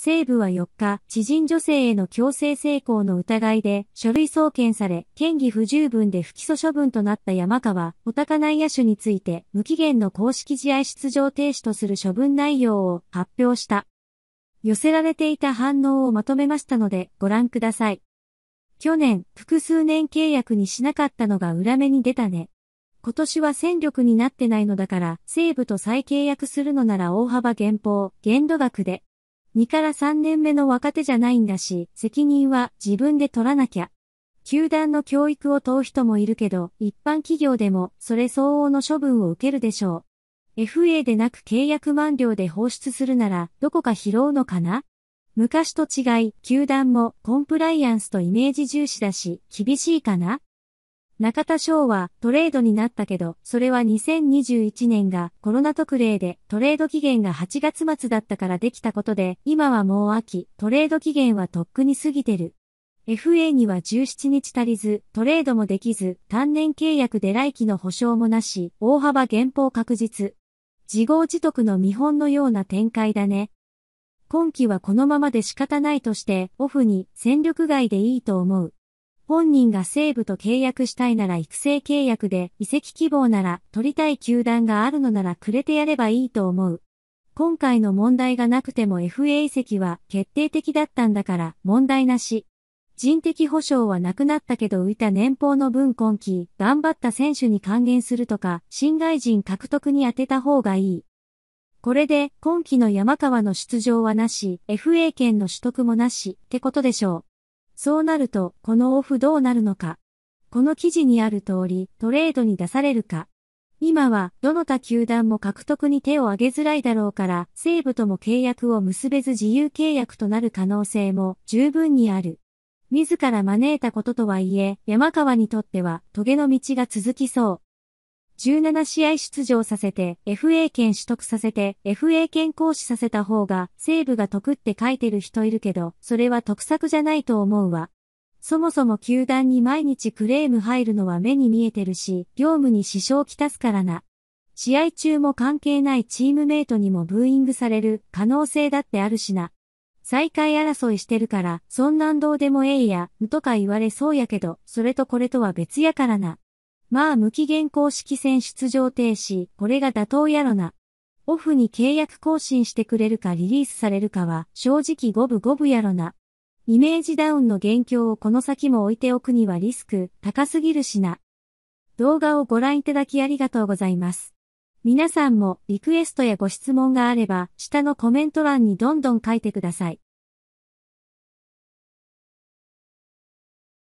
西部は4日、知人女性への強制性交の疑いで書類送検され、嫌疑不十分で不起訴処分となった山川、お高内野手について、無期限の公式試合出場停止とする処分内容を発表した。寄せられていた反応をまとめましたので、ご覧ください。去年、複数年契約にしなかったのが裏目に出たね。今年は戦力になってないのだから、西部と再契約するのなら大幅減俸、限度額で。2から3年目の若手じゃないんだし、責任は自分で取らなきゃ。球団の教育を問う人もいるけど、一般企業でもそれ相応の処分を受けるでしょう。FA でなく契約満了で放出するなら、どこか拾うのかな昔と違い、球団もコンプライアンスとイメージ重視だし、厳しいかな中田翔はトレードになったけど、それは2021年がコロナ特例でトレード期限が8月末だったからできたことで、今はもう秋、トレード期限はとっくに過ぎてる。FA には17日足りず、トレードもできず、単年契約で来期の保証もなし、大幅減俸確実。自業自得の見本のような展開だね。今期はこのままで仕方ないとして、オフに戦力外でいいと思う。本人が西武と契約したいなら育成契約で、移籍希望なら、取りたい球団があるのならくれてやればいいと思う。今回の問題がなくても FA 移籍は決定的だったんだから問題なし。人的保障はなくなったけど浮いた年俸の分今季、頑張った選手に還元するとか、新外人獲得に当てた方がいい。これで、今季の山川の出場はなし、FA 権の取得もなし、ってことでしょう。そうなると、このオフどうなるのか。この記事にある通り、トレードに出されるか。今は、どの他球団も獲得に手を挙げづらいだろうから、西部とも契約を結べず自由契約となる可能性も十分にある。自ら招いたこととはいえ、山川にとっては、棘の道が続きそう。17試合出場させて、FA 権取得させて、FA 権行使させた方が、西部が得って書いてる人いるけど、それは得策じゃないと思うわ。そもそも球団に毎日クレーム入るのは目に見えてるし、業務に支障をきたすからな。試合中も関係ないチームメイトにもブーイングされる可能性だってあるしな。再開争いしてるから、そんなんどうでもええや、むとか言われそうやけど、それとこれとは別やからな。まあ無期限公式戦出場停止、これが妥当やろな。オフに契約更新してくれるかリリースされるかは正直五分五分やろな。イメージダウンの元凶をこの先も置いておくにはリスク高すぎるしな。動画をご覧いただきありがとうございます。皆さんもリクエストやご質問があれば下のコメント欄にどんどん書いてください。